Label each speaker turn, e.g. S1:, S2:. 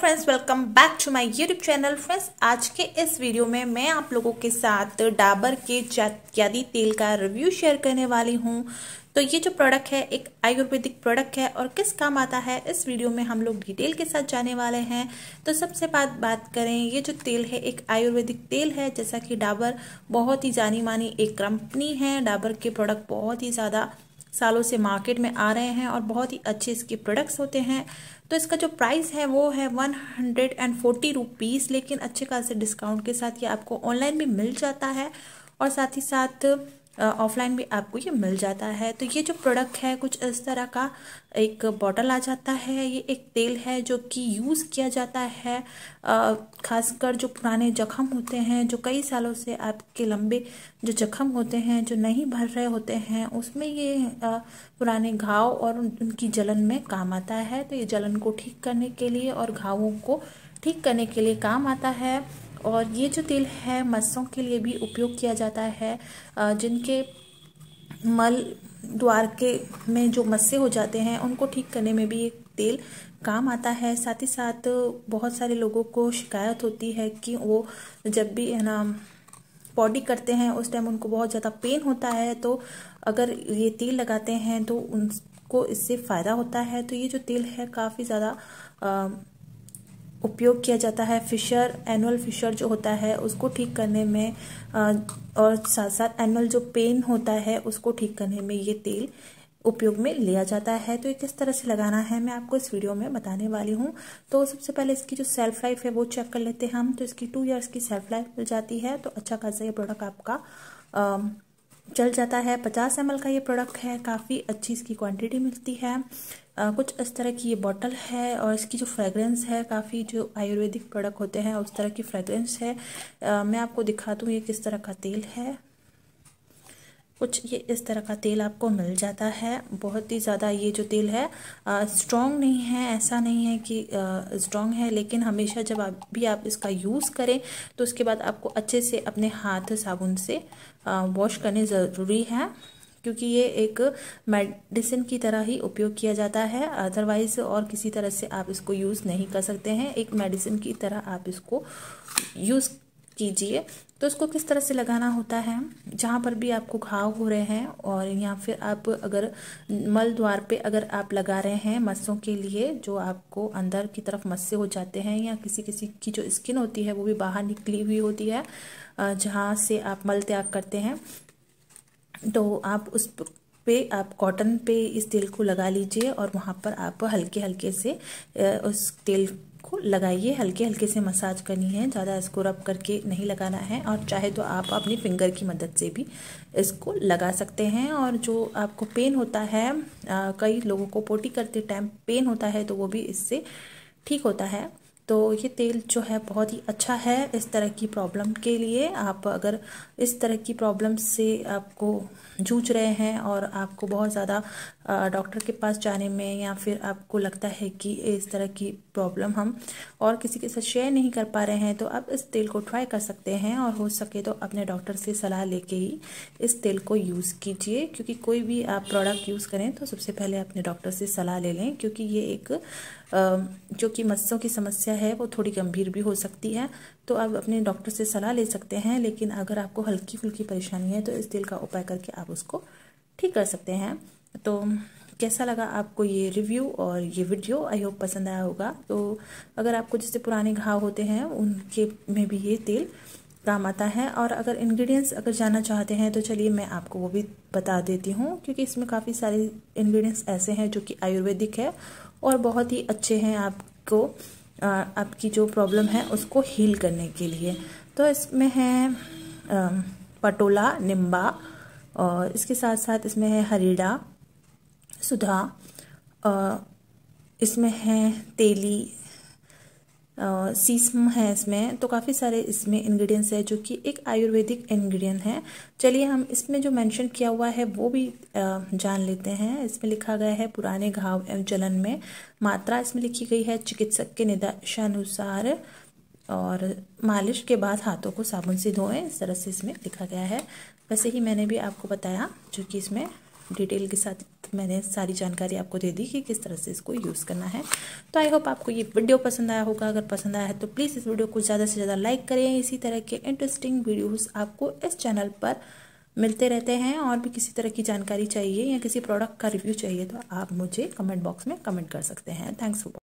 S1: friends welcome back to my YouTube channel friends आज के इस वीडियो में मैं आप लोगों के साथ डाबर के जादी तेल का रिव्यू शेयर करने वाली हूँ तो ये जो प्रोडक्ट है एक आयुर्वेदिक प्रोडक्ट है और किस काम आता है इस वीडियो में हम लोग डिटेल के साथ जाने वाले हैं तो सबसे बात बात करें ये जो तेल है एक आयुर्वेदिक तेल है जैसा कि डाबर बहुत ही जानी मानी एक कंपनी है डाबर के प्रोडक्ट बहुत ही ज़्यादा सालों से मार्केट में आ रहे हैं और बहुत ही अच्छे इसके प्रोडक्ट्स होते हैं तो इसका जो प्राइस है वो है one hundred and forty rupees लेकिन अच्छे खासे डिस्काउंट के साथ ये आपको ऑनलाइन भी मिल जाता है और साथ ही साथ ऑफलाइन भी आपको ये मिल जाता है तो ये जो प्रोडक्ट है कुछ इस तरह का एक बॉटल आ जाता है ये एक तेल है जो कि यूज़ किया जाता है खासकर जो पुराने जख्म होते हैं जो कई सालों से आपके लंबे जो जख्म होते हैं जो नहीं भर रहे होते हैं उसमें ये पुराने घाव और उनकी जलन में काम आता है तो ये जलन को ठीक करने के लिए और घावों को ठीक करने के लिए काम आता है और ये जो तेल है मस्सों के लिए भी उपयोग किया जाता है जिनके मल द्वार के में जो मस्से हो जाते हैं उनको ठीक करने में भी ये तेल काम आता है साथ ही साथ बहुत सारे लोगों को शिकायत होती है कि वो जब भी है ना बॉडी करते हैं उस टाइम उनको बहुत ज़्यादा पेन होता है तो अगर ये तेल लगाते हैं तो उनको इससे फ़ायदा होता है तो ये जो तेल है काफ़ी ज़्यादा उपयोग किया जाता है फिशर एनुअल फिशर जो होता है उसको ठीक करने में और साथ साथ एनुअल जो पेन होता है उसको ठीक करने में ये तेल उपयोग में लिया जाता है तो ये किस तरह से लगाना है मैं आपको इस वीडियो में बताने वाली हूँ तो सबसे पहले इसकी जो सेल्फ लाइफ है वो चेक कर लेते हैं हम तो इसकी टू ईयर्स की सेल्फ लाइफ मिल जाती है तो अच्छा खासा ये प्रोडक्ट आपका आ, चल जाता है पचास एम का ये प्रोडक्ट है काफ़ी अच्छी इसकी क्वांटिटी मिलती है आ, कुछ इस तरह की ये बॉटल है और इसकी जो फ्रेगरेंस है काफ़ी जो आयुर्वेदिक प्रोडक्ट होते हैं उस तरह की फ्रेगरेंस है आ, मैं आपको दिखा दूँ ये किस तरह का तेल है कुछ ये इस तरह का तेल आपको मिल जाता है बहुत ही ज़्यादा ये जो तेल है स्ट्रॉन्ग नहीं है ऐसा नहीं है कि स्ट्रॉन्ग है लेकिन हमेशा जब आप भी आप इसका यूज़ करें तो उसके बाद आपको अच्छे से अपने हाथ साबुन से वॉश करने ज़रूरी है क्योंकि ये एक मेडिसिन की तरह ही उपयोग किया जाता है अदरवाइज़ और किसी तरह से आप इसको यूज़ नहीं कर सकते हैं एक मेडिसिन की तरह आप इसको यूज़ कीजिए तो इसको किस तरह से लगाना होता है जहाँ पर भी आपको घाव हो रहे हैं और या फिर आप अगर मल द्वार पे अगर आप लगा रहे हैं मस्सों के लिए जो आपको अंदर की तरफ मस्से हो जाते हैं या किसी किसी की जो स्किन होती है वो भी बाहर निकली हुई होती है जहाँ से आप मल त्याग करते हैं तो आप उस पे आप कॉटन पे इस तेल को लगा लीजिए और वहाँ पर आप हल्के हल्के से उस तेल को लगाइए हल्के हल्के से मसाज करनी है ज़्यादा इसको रब करके नहीं लगाना है और चाहे तो आप अपनी फिंगर की मदद से भी इसको लगा सकते हैं और जो आपको पेन होता है आ, कई लोगों को पोटी करते टाइम पेन होता है तो वो भी इससे ठीक होता है तो ये तेल जो है बहुत ही अच्छा है इस तरह की प्रॉब्लम के लिए आप अगर इस तरह की प्रॉब्लम से आपको जूझ रहे हैं और आपको बहुत ज़्यादा डॉक्टर के पास जाने में या फिर आपको लगता है कि इस तरह की प्रॉब्लम हम और किसी के साथ शेयर नहीं कर पा रहे हैं तो आप इस तेल को ट्राई कर सकते हैं और हो सके तो अपने डॉक्टर से सलाह लेके ही इस तेल को यूज़ कीजिए क्योंकि कोई भी आप प्रोडक्ट यूज़ करें तो सबसे पहले अपने डॉक्टर से सलाह ले लें क्योंकि ये एक जो कि मस्सों की समस्या है वो थोड़ी गंभीर भी हो सकती है तो आप अपने डॉक्टर से सलाह ले सकते हैं लेकिन अगर आपको हल्की फुल्की परेशानी है तो इस तेल का उपाय करके आप उसको ठीक कर सकते हैं तो कैसा लगा आपको ये रिव्यू और ये वीडियो आई होप पसंद आया होगा तो अगर आपको जैसे पुराने घाव होते हैं उनके में भी ये तेल काम आता है और अगर इंग्रेडिएंट्स अगर जानना चाहते हैं तो चलिए मैं आपको वो भी बता देती हूँ क्योंकि इसमें काफ़ी सारे इंग्रेडिएंट्स ऐसे हैं जो कि आयुर्वेदिक है और बहुत ही अच्छे हैं आपको आपकी जो प्रॉब्लम है उसको हील करने के लिए तो इसमें है पटोला निम्बा और इसके साथ साथ इसमें है हरीडा सुधा इसमें है तेली सीसम है इसमें तो काफ़ी सारे इसमें इंग्रेडिएंट्स है जो कि एक आयुर्वेदिक इंग्रेडिएंट है चलिए हम इसमें जो मेंशन किया हुआ है वो भी जान लेते हैं इसमें लिखा गया है पुराने घाव एवं जलन में मात्रा इसमें लिखी गई है चिकित्सक के निदेशानुसार और मालिश के बाद हाथों को साबुन से धोएं इस तरह से इसमें लिखा गया है वैसे ही मैंने भी आपको बताया जो कि इसमें डिटेल के साथ मैंने सारी जानकारी आपको दे दी कि किस तरह से इसको यूज़ करना है तो आई होप आपको ये वीडियो पसंद आया होगा अगर पसंद आया है तो प्लीज़ इस वीडियो को ज़्यादा से ज़्यादा लाइक करें इसी तरह के इंटरेस्टिंग वीडियोज़ आपको इस चैनल पर मिलते रहते हैं और भी किसी तरह की जानकारी चाहिए या किसी प्रोडक्ट का रिव्यू चाहिए तो आप मुझे कमेंट बॉक्स में कमेंट कर सकते हैं थैंक्स फॉर